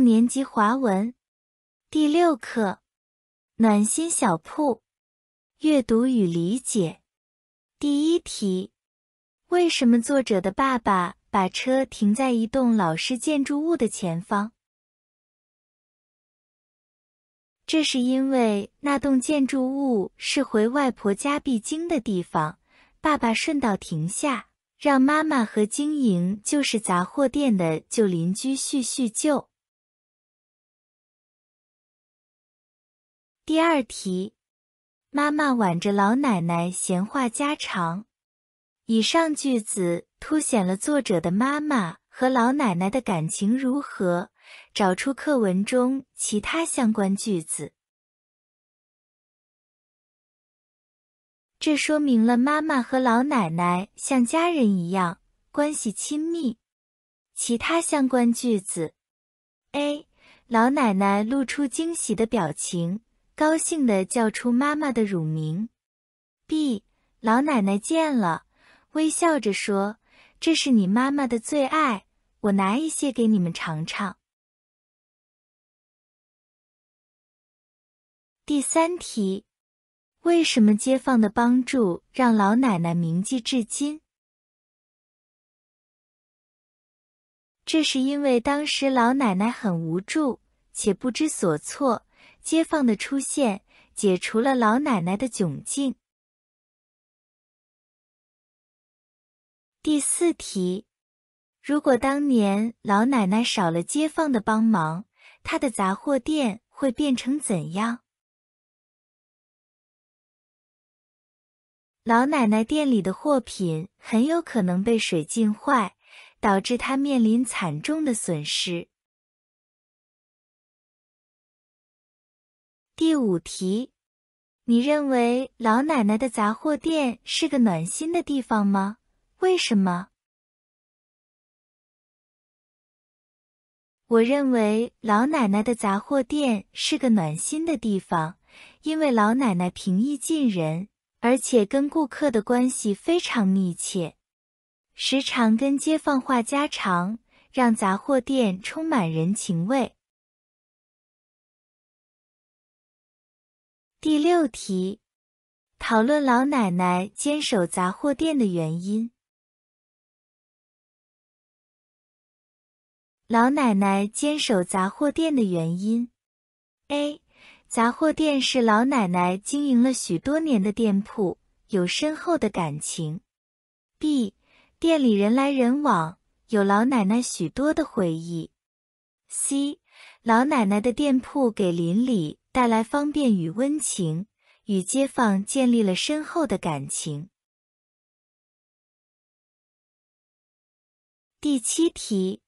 年级华文第六课《暖心小铺》阅读与理解第一题：为什么作者的爸爸把车停在一栋老式建筑物的前方？这是因为那栋建筑物是回外婆家必经的地方，爸爸顺道停下，让妈妈和经营就是杂货店的旧邻居叙叙旧。第二题，妈妈挽着老奶奶闲话家常。以上句子凸显了作者的妈妈和老奶奶的感情如何？找出课文中其他相关句子。这说明了妈妈和老奶奶像家人一样，关系亲密。其他相关句子：A. 老奶奶露出惊喜的表情。高兴的叫出妈妈的乳名。B 老奶奶见了，微笑着说：“这是你妈妈的最爱，我拿一些给你们尝尝。”第三题，为什么街坊的帮助让老奶奶铭记至今？这是因为当时老奶奶很无助且不知所措。街坊的出现解除了老奶奶的窘境。第四题，如果当年老奶奶少了街坊的帮忙，她的杂货店会变成怎样？老奶奶店里的货品很有可能被水浸坏，导致她面临惨重的损失。第五题，你认为老奶奶的杂货店是个暖心的地方吗？为什么？我认为老奶奶的杂货店是个暖心的地方，因为老奶奶平易近人，而且跟顾客的关系非常密切，时常跟街坊话家常，让杂货店充满人情味。第六题，讨论老奶奶坚守杂货店的原因。老奶奶坚守杂货店的原因：A. 杂货店是老奶奶经营了许多年的店铺，有深厚的感情；B. 店里人来人往，有老奶奶许多的回忆；C. 老奶奶的店铺给邻里。带来方便与温情，与街坊建立了深厚的感情。第七题，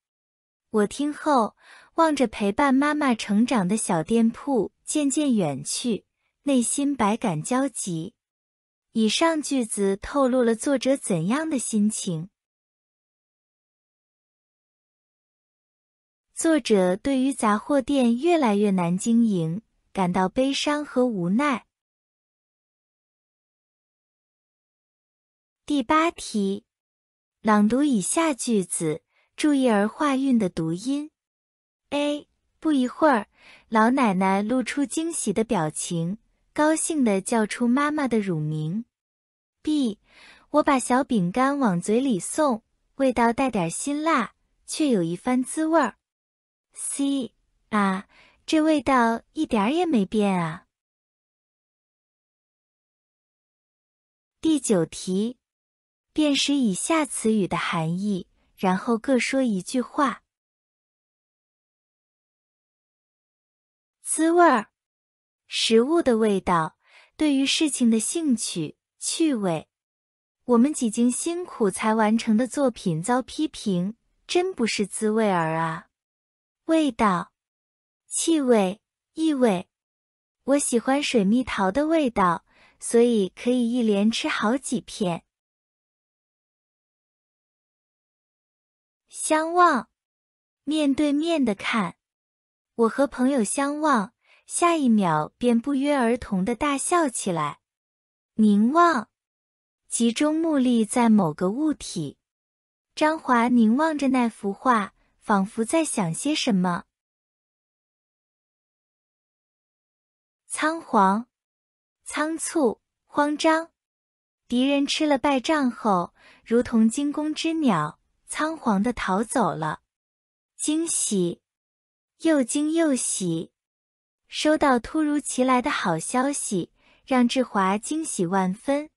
我听后望着陪伴妈妈成长的小店铺渐渐远去，内心百感交集。以上句子透露了作者怎样的心情？作者对于杂货店越来越难经营。感到悲伤和无奈。第八题，朗读以下句子，注意儿化韵的读音。A. 不一会儿，老奶奶露出惊喜的表情，高兴地叫出妈妈的乳名。B. 我把小饼干往嘴里送，味道带点辛辣，却有一番滋味儿。C. 啊。这味道一点也没变啊。第九题，辨识以下词语的含义，然后各说一句话。滋味儿，食物的味道；对于事情的兴趣、趣味。我们几经辛苦才完成的作品遭批评，真不是滋味儿啊！味道。气味、异味。我喜欢水蜜桃的味道，所以可以一连吃好几片。相望，面对面的看。我和朋友相望，下一秒便不约而同的大笑起来。凝望，集中目力在某个物体。张华凝望着那幅画，仿佛在想些什么。仓皇、仓促、慌张。敌人吃了败仗后，如同惊弓之鸟，仓皇的逃走了。惊喜，又惊又喜。收到突如其来的好消息，让志华惊喜万分。